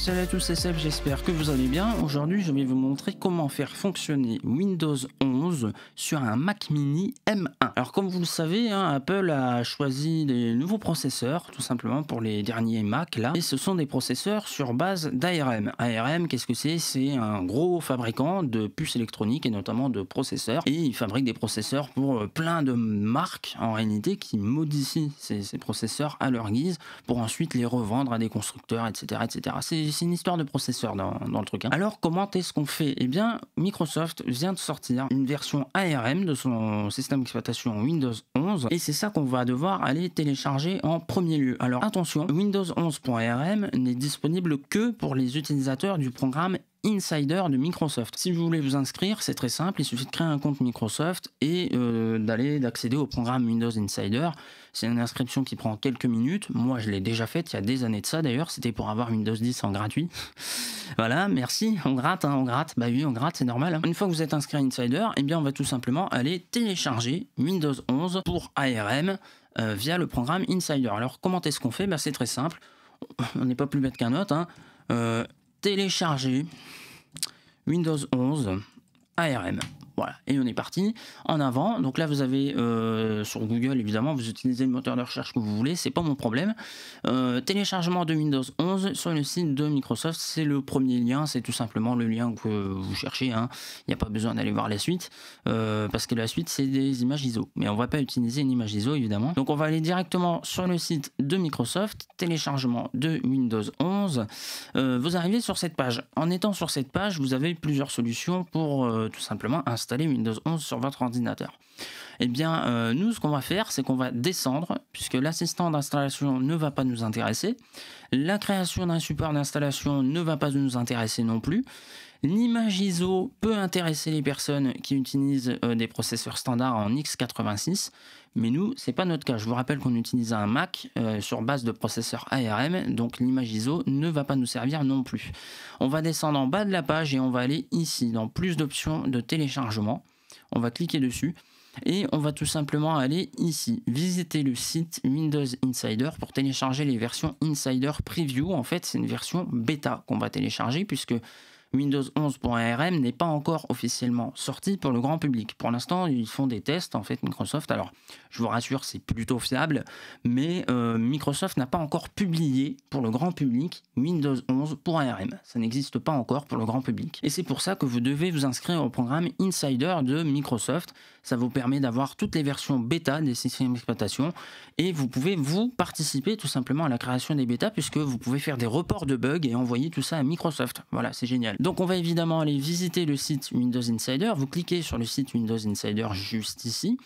salut à tous, c'est Seb, j'espère que vous allez bien. Aujourd'hui, je vais vous montrer comment faire fonctionner Windows 11 sur un Mac mini M1. Alors comme vous le savez, hein, Apple a choisi des nouveaux processeurs, tout simplement pour les derniers Mac là, et ce sont des processeurs sur base d'ARM. ARM, qu'est-ce que c'est C'est un gros fabricant de puces électroniques et notamment de processeurs, et il fabrique des processeurs pour euh, plein de marques en réalité qui modifient ces, processeurs à leur guise pour ensuite les revendre à des constructeurs, etc. etc. C'est c'est une histoire de processeur dans, le truc. Hein. Alors comment est-ce qu'on fait Eh bien, Microsoft vient de sortir une version ARM de son système d'exploitation Windows 11 et c'est ça qu'on va devoir aller télécharger en premier lieu. Alors attention, Windows 11.ARM n'est disponible que pour les utilisateurs du programme insider de Microsoft. Si vous voulez vous inscrire, c'est très simple, il suffit de créer un compte Microsoft et euh, d'aller d'accéder au programme Windows Insider. C'est une inscription qui prend quelques minutes. Moi, je l'ai déjà faite il y a des années de ça d'ailleurs, c'était pour avoir Windows 10 en gratuit. voilà, merci, on gratte, hein, on gratte. Bah oui, on gratte, c'est normal. Hein. Une fois que vous êtes inscrit à Insider, eh bien on va tout simplement aller télécharger Windows 11 pour ARM euh, via le programme Insider. Alors comment est-ce qu'on fait bah, C'est très simple, on n'est pas plus bête qu'un autre. Hein. Euh, télécharger Windows 11 ARM. Voilà, et on est parti en avant. Donc là, vous avez euh, sur Google, évidemment, vous utilisez le moteur de recherche que vous voulez, c'est pas mon problème. Euh, téléchargement de Windows 11 sur le site de Microsoft, c'est le premier lien, c'est tout simplement le lien que vous cherchez. Hein. Il n'y a pas besoin d'aller voir la suite, euh, parce que la suite, c'est des images ISO. Mais on va pas utiliser une image ISO, évidemment. Donc on va aller directement sur le site de Microsoft, téléchargement de Windows 11. vous arrivez sur cette page. En étant sur cette page, vous avez plusieurs solutions pour tout simplement installer installer Windows 11 sur votre ordinateur Eh bien, euh, nous, ce qu'on va faire, c'est qu'on va descendre, puisque l'assistant d'installation ne va pas nous intéresser, la création d'un support d'installation ne va pas nous intéresser non plus, L'image ISO peut intéresser les personnes qui utilisent euh, des processeurs standards en x86, mais nous, c'est pas notre cas. Je vous rappelle qu'on utilise un Mac euh, sur base de processeurs ARM, donc l'image ISO ne va pas nous servir non plus. On va descendre en bas de la page et on va aller ici, dans plus d'options de téléchargement. On va cliquer dessus et on va tout simplement aller ici, visiter le site Windows Insider pour télécharger les versions Insider Preview. En fait, c'est une version bêta qu'on va télécharger puisque Windows 11.ARM n'est pas encore officiellement sorti pour le grand public. Pour l'instant, ils font des tests, en fait, Microsoft. Alors, je vous rassure, c'est plutôt fiable, mais euh, Microsoft n'a pas encore publié pour le grand public Windows 11 pour ARM. Ça n'existe pas encore pour le grand public. Et c'est pour ça que vous devez vous inscrire au programme Insider de Microsoft. Ça vous permet d'avoir toutes les versions bêta des systèmes d'exploitation et vous pouvez vous participer tout simplement à la création des bêtas puisque vous pouvez faire des reports de bugs et envoyer tout ça à Microsoft. Voilà, c'est génial. Donc on va évidemment aller visiter le site Windows Insider. Vous cliquez sur le site Windows Insider juste ici.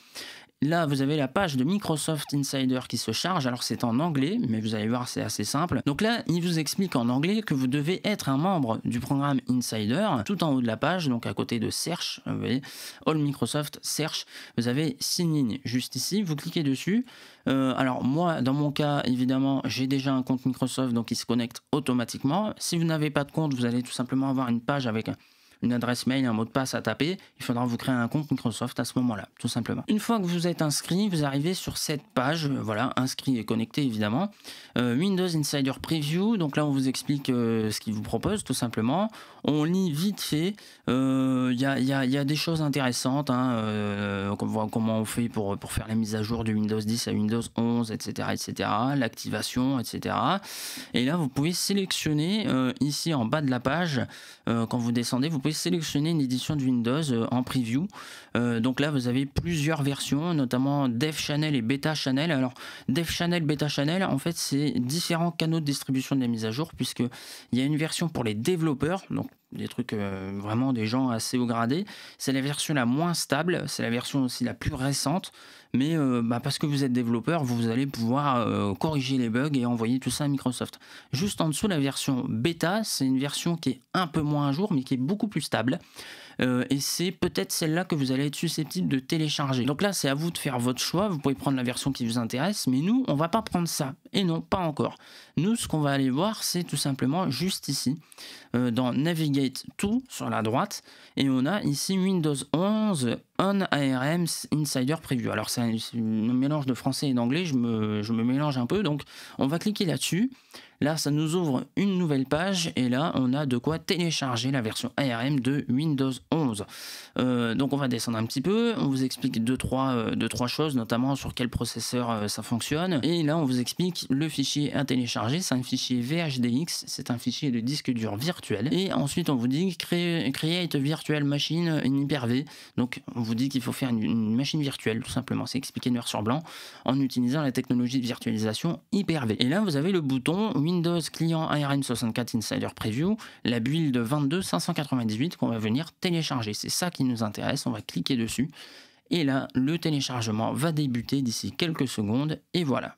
Là, vous avez la page de Microsoft Insider qui se charge. Alors, c'est en anglais, mais vous allez voir, c'est assez simple. Donc là, il vous explique en anglais que vous devez être un membre du programme Insider. Tout en haut de la page, donc à côté de Search, vous voyez, All Microsoft Search, vous avez Sign In juste ici. Vous cliquez dessus. Euh, alors, moi, dans mon cas, évidemment, j'ai déjà un compte Microsoft, donc il se connecte automatiquement. Si vous n'avez pas de compte, vous allez tout simplement avoir une page avec une adresse mail, un mot de passe à taper, il faudra vous créer un compte Microsoft à ce moment-là, tout simplement. Une fois que vous êtes inscrit, vous arrivez sur cette page, euh, voilà, inscrit et connecté évidemment. Euh, Windows Insider Preview, donc là on vous explique euh, ce qu'il vous propose tout simplement. On lit vite fait, il y, a, des choses intéressantes, hein, on voit comment on fait pour, pour faire la mise à jour de Windows 10 à Windows 11, etc., etc., l'activation, etc. Et là vous pouvez sélectionner ici en bas de la page, quand vous descendez, vous pouvez sélectionner une édition de Windows euh, en preview. Euh, donc là, vous avez plusieurs versions, notamment Dev Channel et Beta Channel. Alors, Dev Channel, Beta Channel, en fait, c'est différents canaux de distribution de la mise à jour, puisqu'il y a une version pour les développeurs, donc des trucs euh, vraiment des gens assez haut gradés. C'est la version la moins stable, c'est la version aussi la plus récente, mais euh, bah, parce que vous êtes développeur, vous allez pouvoir euh, corriger les bugs et envoyer tout ça à Microsoft. Juste en dessous, la version bêta, c'est une version qui est un peu moins à jour, mais qui est beaucoup plus stable. Euh, et c'est peut-être celle-là que vous allez être susceptible de télécharger. Donc là, c'est à vous de faire votre choix, vous pouvez prendre la version qui vous intéresse, mais nous, on va pas prendre ça. Et non, pas encore. Nous, ce qu'on va aller voir, c'est tout simplement juste ici, euh, dans Navigate Tout, sur la droite, et on a ici Windows 11 on ARM Insider Preview. Alors c'est un, mélange de français et d'anglais, je me, mélange un peu, donc on va cliquer là-dessus. Là, ça nous ouvre une nouvelle page, et là, on a de quoi télécharger la version ARM de Windows 11. Euh, donc on va descendre un petit peu, on vous explique deux trois, euh, trois choses, notamment sur quel processeur euh, ça fonctionne. Et là, on vous explique le fichier à télécharger, c'est un fichier VHDX, c'est un fichier de disque dur virtuel. Et ensuite, on vous dit Create Virtual Machine in Hyper-V, donc vous dit qu'il faut faire une, machine virtuelle, tout simplement. C'est expliqué noir sur blanc en utilisant la technologie de virtualisation Hyper-V. Et là, vous avez le bouton Windows client ARM64 Insider Preview, la build 22598 qu'on va venir télécharger. C'est ça qui nous intéresse. On va cliquer dessus. Et là, le téléchargement va débuter d'ici quelques secondes. Et voilà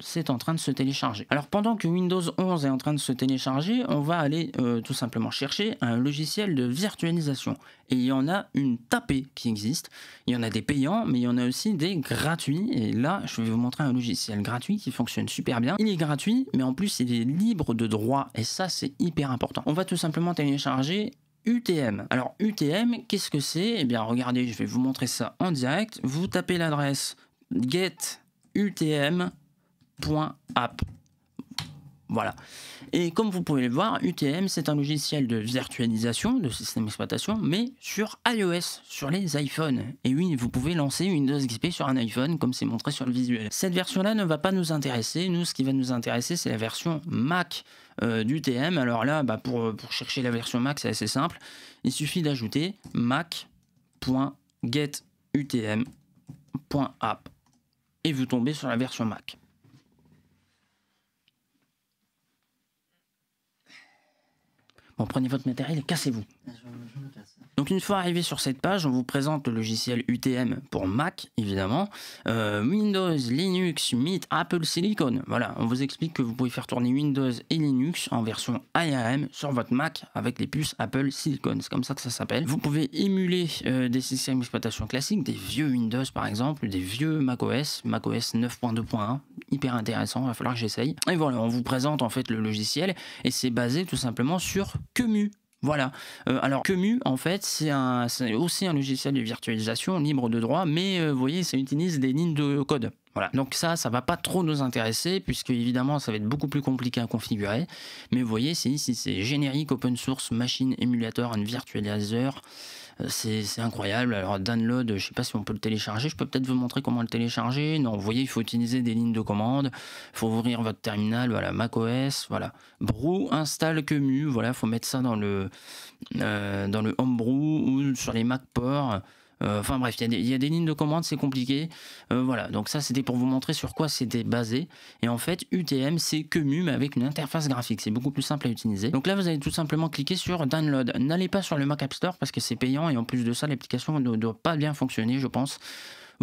c'est en train de se télécharger. Alors pendant que Windows 11 est en train de se télécharger, on va aller euh, tout simplement chercher un logiciel de virtualisation. Et il y en a une tapée qui existe. Il y en a des payants, mais il y en a aussi des gratuits. Et là, je vais vous montrer un logiciel gratuit qui fonctionne super bien. Il est gratuit, mais en plus, il est libre de droit. Et ça, c'est hyper important. On va tout simplement télécharger UTM. Alors UTM, qu'est-ce que c'est Eh bien regardez, je vais vous montrer ça en direct. Vous tapez l'adresse getutm app Voilà. Et comme vous pouvez le voir, UTM, c'est un logiciel de virtualisation de système d'exploitation, mais sur iOS, sur les iPhones. Et oui, vous pouvez lancer Windows XP sur un iPhone, comme c'est montré sur le visuel. Cette version-là ne va pas nous intéresser. Nous, ce qui va nous intéresser, c'est la version Mac euh, d'UTM. Alors là, bah, pour, euh, pour chercher la version Mac, c'est assez simple. Il suffit d'ajouter mac.getutm.app et vous tombez sur la version Mac. prenez votre matériel et cassez-vous. Donc une fois arrivé sur cette page, on vous présente le logiciel UTM pour Mac, évidemment, euh, Windows, Linux, Meet, Apple Silicon. Voilà, on vous explique que vous pouvez faire tourner Windows et Linux en version ARM sur votre Mac avec les puces Apple Silicon. C'est comme ça que ça s'appelle. Vous pouvez émuler euh, des systèmes d'exploitation classiques, des vieux Windows par exemple, des vieux macOS, macOS 9.2.1, hyper intéressant, il va falloir que j'essaye. Et voilà, on vous présente en fait le logiciel et c'est basé tout simplement sur Qemu Voilà. Euh, alors Qemu en fait, c'est aussi un logiciel de virtualisation libre de droit, mais euh, vous voyez, ça utilise des lignes de code. Voilà. Donc ça, ça va pas trop nous intéresser puisque évidemment ça va être beaucoup plus compliqué à configurer. Mais vous voyez, c'est ici, c'est générique, open source, machine, émulateur, un virtualizer, euh, c'est incroyable. Alors, download, je ne sais pas si on peut le télécharger. Je peux peut-être vous montrer comment le télécharger. Non, vous voyez, il faut utiliser des lignes de commande. Il faut ouvrir votre terminal, voilà, macOS, voilà. Brew install que mu, voilà, faut mettre ça dans le, euh, dans le Homebrew ou sur les Mac euh, enfin bref, il y, a des lignes de commande, c'est compliqué. Euh, voilà, donc ça c'était pour vous montrer sur quoi c'était basé. Et en fait, UTM, c'est que MU, mais avec une interface graphique. C'est beaucoup plus simple à utiliser. Donc là, vous allez tout simplement cliquer sur Download. N'allez pas sur le Mac App Store parce que c'est payant et en plus de ça, l'application ne doit pas bien fonctionner, je pense.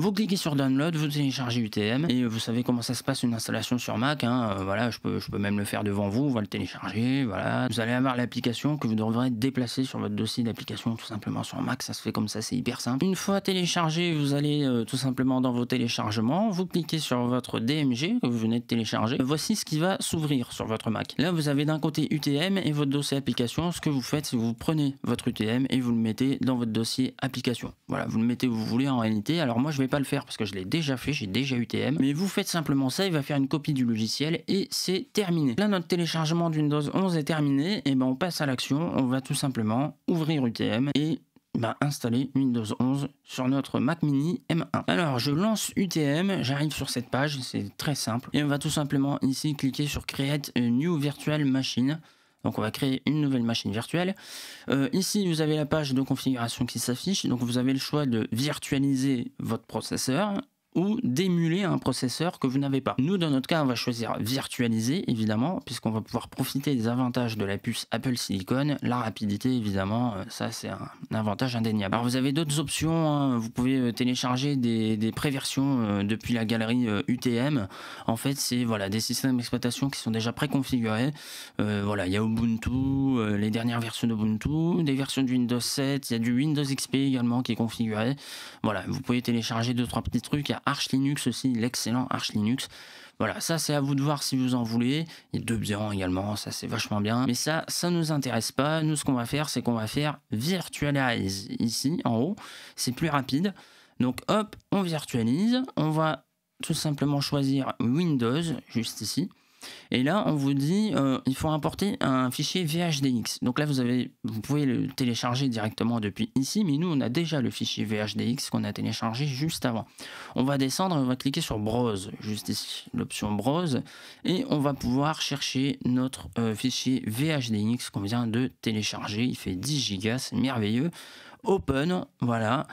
Vous cliquez sur Download, vous téléchargez UTM et vous savez comment ça se passe une installation sur Mac. Hein. Euh, voilà, je peux, je peux même le faire devant vous, on va le télécharger. Voilà, vous allez avoir l'application que vous devrez déplacer sur votre dossier d'application tout simplement sur Mac. Ça se fait comme ça, c'est hyper simple. Une fois téléchargé, vous allez euh, tout simplement dans vos téléchargements, vous cliquez sur votre DMG que vous venez de télécharger. Voici ce qui va s'ouvrir sur votre Mac. Là, vous avez d'un côté UTM et votre dossier application. Ce que vous faites, c'est que vous prenez votre UTM et vous le mettez dans votre dossier application. Voilà, vous le mettez où vous voulez en réalité. Alors moi, je vais pas le faire parce que je l'ai déjà fait, j'ai déjà UTM. Mais vous faites simplement ça, il va faire une copie du logiciel et c'est terminé. Là, notre téléchargement d'une 11 est terminé. Et ben, on passe à l'action. On va tout simplement ouvrir UTM et bah, installer Windows 11 sur notre Mac mini M1. Alors je lance UTM, j'arrive sur cette page, c'est très simple. Et on va tout simplement ici cliquer sur Create a New Virtual Machine. Donc on va créer une nouvelle machine virtuelle. Euh, ici, vous avez la page de configuration qui s'affiche. Donc vous avez le choix de virtualiser votre processeur ou d'émuler un processeur que vous n'avez pas. Nous, dans notre cas, on va choisir virtualiser, évidemment, puisqu'on va pouvoir profiter des avantages de la puce Apple Silicon. La rapidité, évidemment, euh, ça, c'est un avantage indéniable. Alors, vous avez d'autres options. Hein. Vous pouvez euh, télécharger des, pré préversions euh, depuis la galerie UTM. En fait, c'est voilà, des systèmes d'exploitation qui sont déjà préconfigurés. voilà, il y a Ubuntu, les dernières versions d'Ubuntu, des versions de Windows 7, il y a du Windows XP également qui est configuré. Voilà, vous pouvez télécharger deux, trois petits trucs Arch Linux aussi, l'excellent Arch Linux. Voilà, ça c'est à vous de voir si vous en voulez. Il y a également, ça c'est vachement bien. Mais ça, ça nous intéresse pas. Nous, ce qu'on va faire, c'est qu'on va faire virtualize ici en haut. C'est plus rapide. Donc hop, on virtualise. On va tout simplement choisir Windows juste ici. Et là, on vous dit, euh, il faut importer un fichier VHDX. Donc là, vous, avez, vous pouvez le télécharger directement depuis ici, mais nous, on a déjà le fichier VHDX qu'on a téléchargé juste avant. On va descendre, on va cliquer sur Browse, juste ici, l'option Browse, et on va pouvoir chercher notre euh, fichier VHDX qu'on vient de télécharger. Il fait 10 Go, c'est merveilleux. Open, voilà.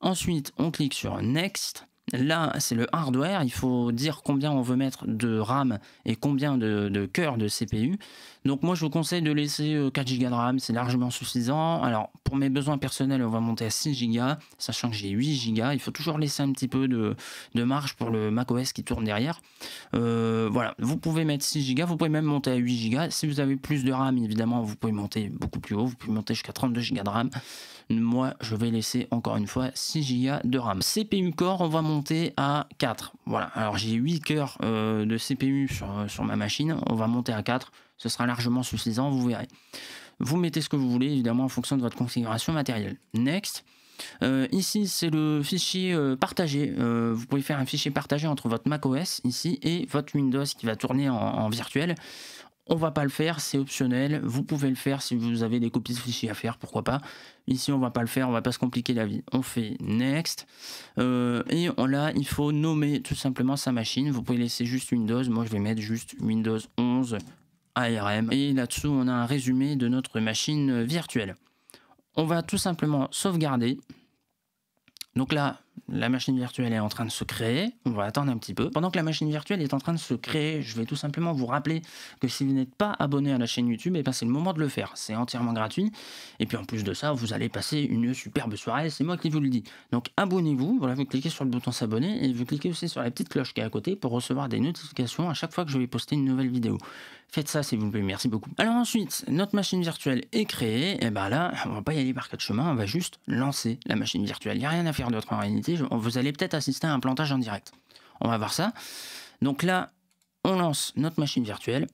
Ensuite, on clique sur Next. Là, c'est le hardware. Il faut dire combien on veut mettre de RAM et combien de, de cœurs de CPU. Donc moi, je vous conseille de laisser 4 euh, Go de RAM, c'est largement suffisant. Alors, pour mes besoins personnels, on va monter à 6 Go, sachant que j'ai 8 Go. Il faut toujours laisser un petit peu de, marge pour le macOS qui tourne derrière. Euh, voilà, vous pouvez mettre 6 Go, vous pouvez même monter à 8 Go. Si vous avez plus de RAM, évidemment, vous pouvez monter beaucoup plus haut, vous pouvez monter jusqu'à 32 Go de RAM. Moi, je vais laisser encore une fois 6 Go de RAM. CPU Core, on va monter à 4. Voilà, alors j'ai 8 cœurs euh, de CPU sur, sur ma machine, on va monter à 4 ce sera largement suffisant, vous verrez. Vous mettez ce que vous voulez, évidemment, en fonction de votre configuration matérielle. Next. Euh, ici, c'est le fichier euh, partagé. Euh, vous pouvez faire un fichier partagé entre votre macOS ici et votre Windows qui va tourner en, virtuel. On va pas le faire, c'est optionnel. Vous pouvez le faire si vous avez des copies de fichiers à faire, pourquoi pas. Ici, on va pas le faire, on va pas se compliquer la vie. On fait next. et on, là, il faut nommer tout simplement sa machine. Vous pouvez laisser juste Windows. Moi, je vais mettre juste Windows 11 ARM. Et là-dessous, on a un résumé de notre machine virtuelle. On va tout simplement sauvegarder. Donc là, la machine virtuelle est en train de se créer. On va attendre un petit peu. Pendant que la machine virtuelle est en train de se créer, je vais tout simplement vous rappeler que si vous n'êtes pas abonné à la chaîne YouTube, eh ben, c'est le moment de le faire. C'est entièrement gratuit. Et puis en plus de ça, vous allez passer une superbe soirée. C'est moi qui vous le dis. Donc abonnez-vous. Voilà, vous cliquez sur le bouton s'abonner et vous cliquez aussi sur la petite cloche qui est à côté pour recevoir des notifications à chaque fois que je vais poster une nouvelle vidéo. Faites ça s'il vous plaît, merci beaucoup. Alors ensuite, notre machine virtuelle est créée, et eh ben là, on va pas y aller par quatre chemins, on va juste lancer la machine virtuelle. Il n'y a rien à faire d'autre en réalité, vous allez peut-être assister à un plantage en direct. On va voir ça. Donc là, on lance notre machine virtuelle.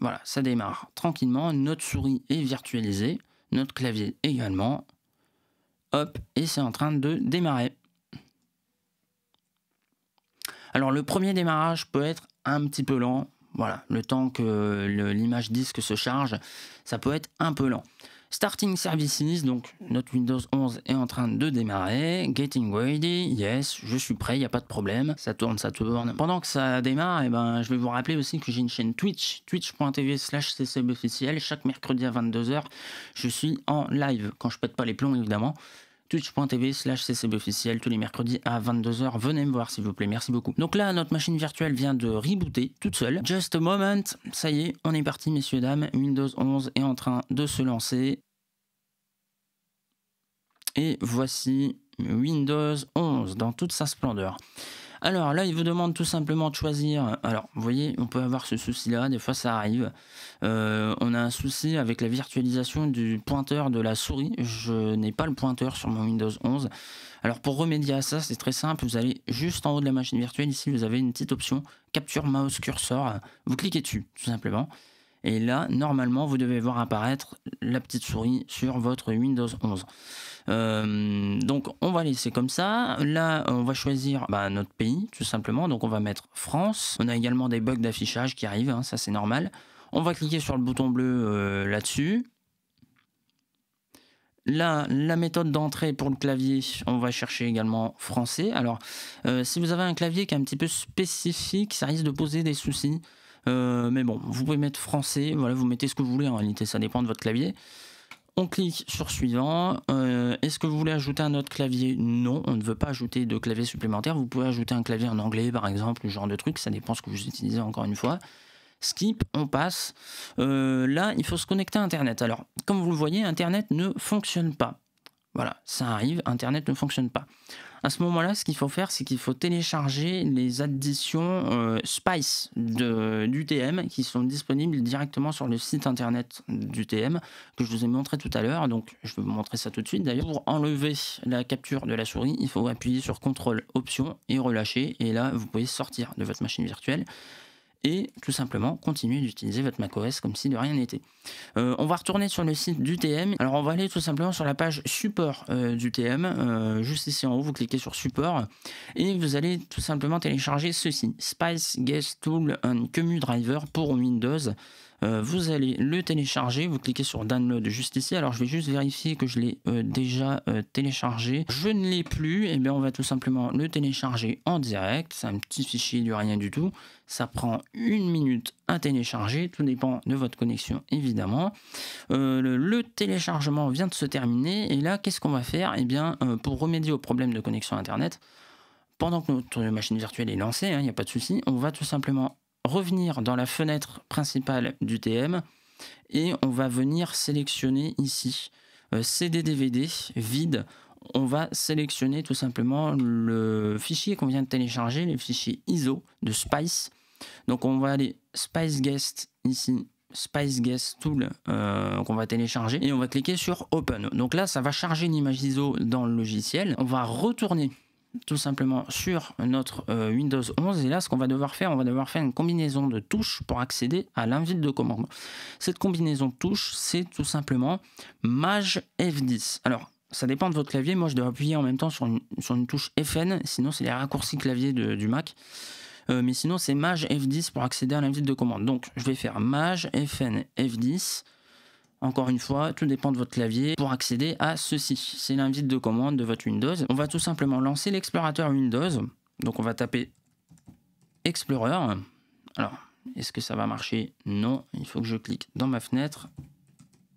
Voilà, ça démarre tranquillement, notre souris est virtualisée, notre clavier également. Hop, et c'est en train de démarrer. Alors le premier démarrage peut être un petit peu lent, voilà, le temps que l'image disque se charge, ça peut être un peu lent. Starting Services, donc notre Windows 11 est en train de démarrer. Getting ready, yes, je suis prêt, il n'y a pas de problème. Ça tourne, ça tourne. Pendant que ça démarre, eh ben, je vais vous rappeler aussi que j'ai une chaîne Twitch, twitch.tv slash ccb officiel. Chaque mercredi à 22h, je suis en live, quand je pète pas les plombs évidemment twitch.tv slash officiel tous les mercredis à 22h. Venez me voir s'il vous plaît, merci beaucoup. Donc là, notre machine virtuelle vient de rebooter toute seule. Just a moment, ça y est, on est parti messieurs, dames. Windows 11 est en train de se lancer. Et voici Windows 11 dans toute sa splendeur. Alors là, il vous demande tout simplement de choisir. Euh, alors, vous voyez, on peut avoir ce souci-là, des fois ça arrive. Euh, on a un souci avec la virtualisation du pointeur de la souris. Je n'ai pas le pointeur sur mon Windows 11. Alors pour remédier à ça, c'est très simple. Vous allez juste en haut de la machine virtuelle, ici, vous avez une petite option capture mouse cursor. Vous cliquez dessus, tout simplement. Et là, normalement, vous devez voir apparaître la petite souris sur votre Windows 11. Euh, donc on va laisser comme ça. Là, on va choisir bah, notre pays, tout simplement. Donc on va mettre France. On a également des bugs d'affichage qui arrivent, hein, ça c'est normal. On va cliquer sur le bouton bleu euh, là-dessus. Là, la méthode d'entrée pour le clavier, on va chercher également français. Alors, euh, si vous avez un clavier qui est un petit peu spécifique, ça risque de poser des soucis. Euh, mais bon, vous pouvez mettre français, voilà, vous mettez ce que vous voulez en réalité, ça dépend de votre clavier. On clique sur suivant. Euh, est-ce que vous voulez ajouter un autre clavier Non, on ne veut pas ajouter de clavier supplémentaire. Vous pouvez ajouter un clavier en anglais, par exemple, le genre de truc, ça dépend ce que vous utilisez encore une fois. Skip, on passe. Euh, là, il faut se connecter à Internet. Alors, comme vous le voyez, Internet ne fonctionne pas. Voilà, ça arrive, Internet ne fonctionne pas. À ce moment-là, ce qu'il faut faire, c'est qu'il faut télécharger les additions euh, Spice de d'UTM qui sont disponibles directement sur le site internet d'UTM que je vous ai montré tout à l'heure. Donc, je vais vous montrer ça tout de suite d'ailleurs. Pour enlever la capture de la souris, il faut appuyer sur CTRL, Option et relâcher. Et là, vous pouvez sortir de votre machine virtuelle et tout simplement continuer d'utiliser votre macOS comme si de rien n'était. Euh, on va retourner sur le site d'UTM. Alors on va aller tout simplement sur la page support euh, d'UTM. Euh, juste ici en haut, vous cliquez sur support et vous allez tout simplement télécharger ceci. Spice Guest Tool and Commu Driver pour Windows. Euh, vous allez le télécharger, vous cliquez sur download juste ici. Alors je vais juste vérifier que je l'ai euh, déjà euh, téléchargé. Je ne l'ai plus, et eh bien on va tout simplement le télécharger en direct. C'est un petit fichier du rien du tout. Ça prend une minute à télécharger, tout dépend de votre connexion évidemment. Le, téléchargement vient de se terminer et là qu'est-ce qu'on va faire Et eh bien pour remédier au problème de connexion internet, pendant que notre machine virtuelle est lancée, il hein, n'y a pas de souci, on va tout simplement revenir dans la fenêtre principale du TM et on va venir sélectionner ici euh, CD DVD vide. On va sélectionner tout simplement le fichier qu'on vient de télécharger, le fichier ISO de Spice. Donc on va aller Spice Guest ici Spice Guest Tool euh, qu'on va télécharger et on va cliquer sur Open. Donc là, ça va charger une image ISO dans le logiciel. On va retourner tout simplement sur notre euh, Windows 11. Et là, ce qu'on va devoir faire, on va devoir faire une combinaison de touches pour accéder à l'invite de commande. Cette combinaison de touches, c'est tout simplement MAJ F10. Alors, ça dépend de votre clavier. Moi, je dois appuyer en même temps sur une, touche FN, sinon c'est les raccourcis clavier du Mac. Euh, mais sinon, c'est MAJ F10 pour accéder à l'invite de commande. Donc, je vais faire MAJ FN F10. Encore une fois, tout dépend de votre clavier pour accéder à ceci. C'est l'invite de commande de votre Windows. On va tout simplement lancer l'explorateur Windows. Donc on va taper Explorer. Alors, est-ce que ça va marcher Non, il faut que je clique dans ma fenêtre.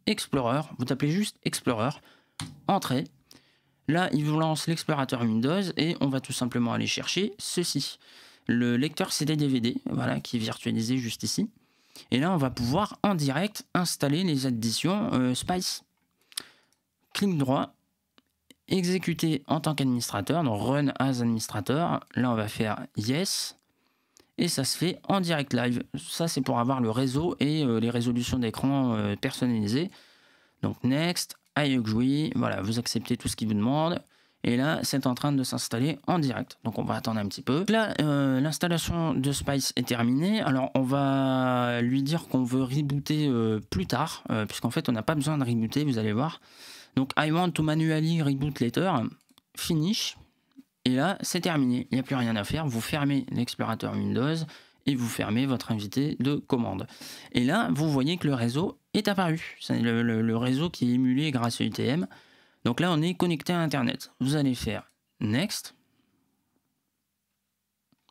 Explorer, vous tapez juste Explorer, Entrée. Là, il vous lance l'explorateur Windows et on va tout simplement aller chercher ceci. Le lecteur CD-DVD, voilà, qui est virtualisé juste ici. Et là, on va pouvoir en direct installer les additions euh, Spice. Clic droit, exécuter en tant qu'administrateur, donc run as administrator. Là, on va faire yes. Et ça se fait en direct live. Ça, c'est pour avoir le réseau et euh, les résolutions d'écran euh, personnalisées. Donc next, I agree. Voilà, vous acceptez tout ce qu'il vous demande. Et là, c'est en train de s'installer en direct. Donc on va attendre un petit peu. Là, euh, l'installation de Spice est terminée. Alors on va lui dire qu'on veut rebooter euh, plus tard, euh, puisqu'en fait on n'a pas besoin de rebooter, vous allez voir. Donc I want to manually reboot later. Finish. Et là, c'est terminé. Il n'y a plus rien à faire. Vous fermez l'explorateur Windows et vous fermez votre invité de commande. Et là, vous voyez que le réseau est apparu. C'est le, le réseau qui est émulé grâce à UTM. Donc là, on est connecté à Internet. Vous allez faire Next.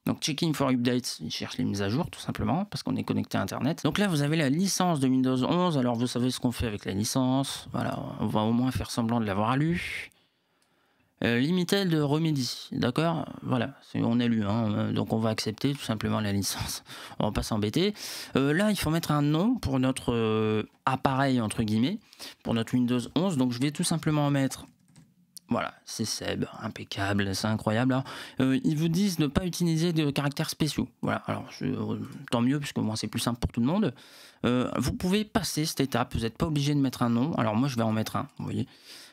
Donc Checking for Updates, il cherche les mises à jour tout simplement parce qu'on est connecté à Internet. Donc là vous avez la licence de Windows 11, alors vous savez ce qu'on fait avec la licence, voilà, on va au moins faire semblant de l'avoir lu. Euh, Limited de Remedy, d'accord Voilà, on est lu, hein, euh, donc on va accepter tout simplement la licence. On va pas s'embêter. Euh, là, il faut mettre un nom pour notre appareil, entre guillemets, pour notre Windows 11. Donc je vais tout simplement mettre... Voilà, c'est Seb, impeccable, c'est incroyable. Hein. ils vous disent de ne pas utiliser de caractères spéciaux. Voilà, alors tant mieux, puisque moi c'est plus simple pour tout le monde. vous pouvez passer cette étape, vous n'êtes pas obligé de mettre un nom. Alors moi je vais en mettre un, vous voyez.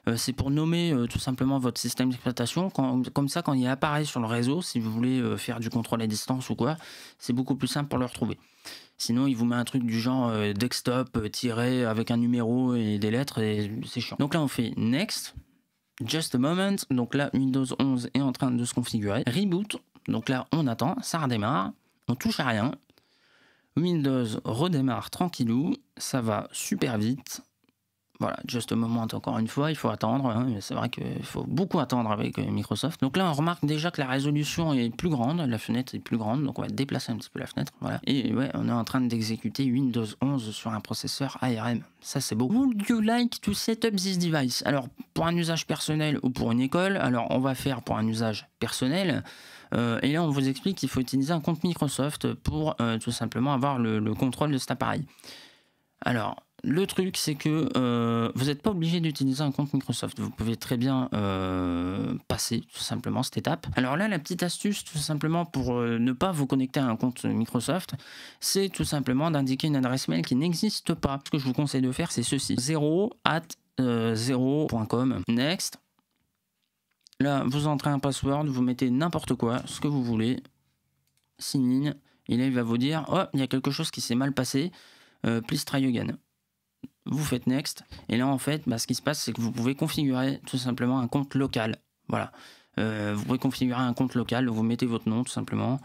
Euh, c'est pour nommer euh, tout simplement votre système d'exploitation. Comme ça, quand il apparaît sur le réseau, si vous voulez euh, faire du contrôle à distance ou quoi, c'est beaucoup plus simple pour le retrouver. Sinon, il vous met un truc du genre desktop tiré avec un numéro et des lettres et c'est chiant. Donc là, on fait next. Just a moment. Donc là, Windows 11 est en train de se configurer. Reboot. Donc là, on attend, ça redémarre. On touche à rien. Windows redémarre tranquillou. Ça va super vite voilà, juste au moment, encore une fois, il faut attendre. Hein. c'est vrai qu'il faut beaucoup attendre avec euh, Microsoft. Donc là, on remarque déjà que la résolution est plus grande, la fenêtre est plus grande, donc on va déplacer un petit peu la fenêtre. Voilà. Et ouais, on est en train d'exécuter Windows 11 sur un processeur ARM. Ça, c'est beau. Would you like to set up this device Alors, pour un usage personnel ou pour une école, alors on va faire pour un usage personnel. Euh, et là, on vous explique qu'il faut utiliser un compte Microsoft pour euh, tout simplement avoir le, le contrôle de cet appareil. Alors, le truc, c'est que euh, vous n'êtes pas obligé d'utiliser un compte Microsoft. Vous pouvez très bien euh, passer tout simplement cette étape. Alors là, la petite astuce, tout simplement pour euh, ne pas vous connecter à un compte Microsoft, c'est tout simplement d'indiquer une adresse mail qui n'existe pas. Ce que je vous conseille de faire, c'est ceci 0 at 0.com. Next. Là, vous entrez un password, vous mettez n'importe quoi, ce que vous voulez. Sign in. Et là, il va vous dire Oh, il y a quelque chose qui s'est mal passé. please try again vous faites next. Et là, en fait, bah, ce qui se passe, c'est que vous pouvez configurer tout simplement un compte local. Voilà. Euh, vous pouvez configurer un compte local, vous mettez votre nom tout simplement.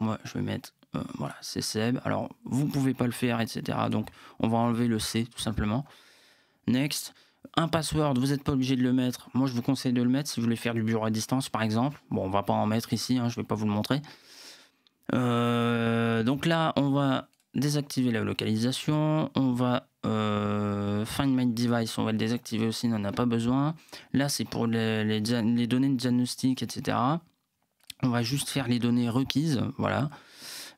moi, je vais mettre, euh, voilà, c'est Seb. Alors, vous ne pouvez pas le faire, etc. Donc, on va enlever le C tout simplement. Next. Un password, vous n'êtes pas obligé de le mettre. Moi, je vous conseille de le mettre si vous voulez faire du bureau à distance, par exemple. Bon, on va pas en mettre ici, hein, je ne vais pas vous le montrer. Euh, donc là, on va désactiver la localisation. On va euh, Find My Device, on va le désactiver aussi, on n'en a pas besoin. Là, c'est pour les, données de diagnostic, etc. On va juste faire les données requises, voilà.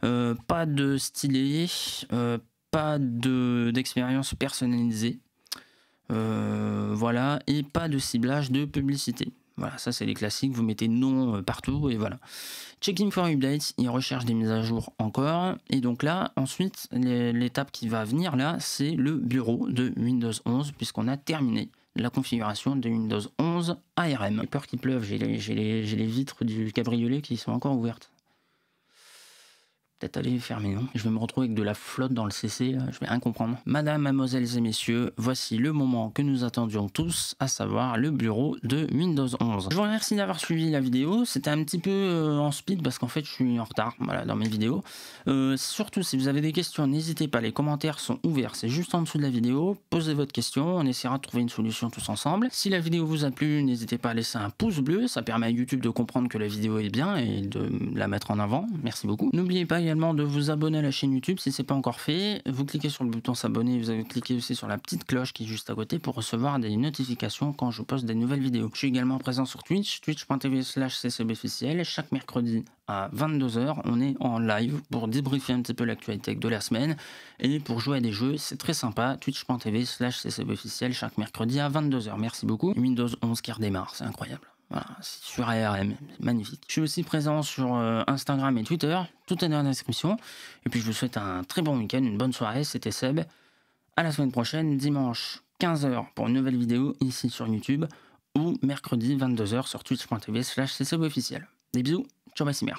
Euh, pas de stylet, euh, pas d'expérience personnalisée, voilà, et pas de ciblage de publicité. Voilà, ça c'est les classiques, vous mettez nom euh, partout et voilà. Checking for updates, il recherche des mises à jour encore. Et donc là, ensuite, l'étape qui va venir là, c'est le bureau de Windows 11, puisqu'on a terminé la configuration de Windows 11 ARM. J'ai peur qu'il pleuve, j'ai les vitres du cabriolet qui sont encore ouvertes. Allez, être aller Je vais me retrouver avec de la flotte dans le CC, euh, je vais rien comprendre. Madame, mademoiselles et messieurs, voici le moment que nous attendions tous, à savoir le bureau de Windows 11. Je vous remercie d'avoir suivi la vidéo, c'était un petit peu euh, en speed parce qu'en fait je suis en retard voilà, dans mes vidéos. Euh, surtout si vous avez des questions, n'hésitez pas, les commentaires sont ouverts, c'est juste en dessous de la vidéo, posez votre question, on essaiera de trouver une solution tous ensemble. Si la vidéo vous a plu, n'hésitez pas à laisser un pouce bleu, ça permet à YouTube de comprendre que la vidéo est bien et de la mettre en avant, merci beaucoup. N'oubliez pas, de vous abonner à la chaîne YouTube si ce n'est pas encore fait. Vous cliquez sur le bouton s'abonner, vous avez cliquer aussi sur la petite cloche qui est juste à côté pour recevoir des notifications quand je poste des nouvelles vidéos. Je suis également présent sur Twitch, twitch.tv slash ccbficiel. Chaque mercredi à 22h, on est en live pour débriefer un petit peu l'actualité de la semaine et pour jouer à des jeux, c'est très sympa, twitch.tv slash officiel chaque mercredi à 22h. Merci beaucoup. Windows 11 qui redémarre, c'est incroyable. Voilà, c'est sur ARM, magnifique. Je suis aussi présent sur euh, Instagram et Twitter, tout est dans la description. Et puis je vous souhaite un très bon week-end, une bonne soirée, c'était Seb. À la semaine prochaine, dimanche 15h pour une nouvelle vidéo ici sur YouTube ou mercredi 22h sur twitch.tv slash officiel. Des bisous, ciao, Massimer.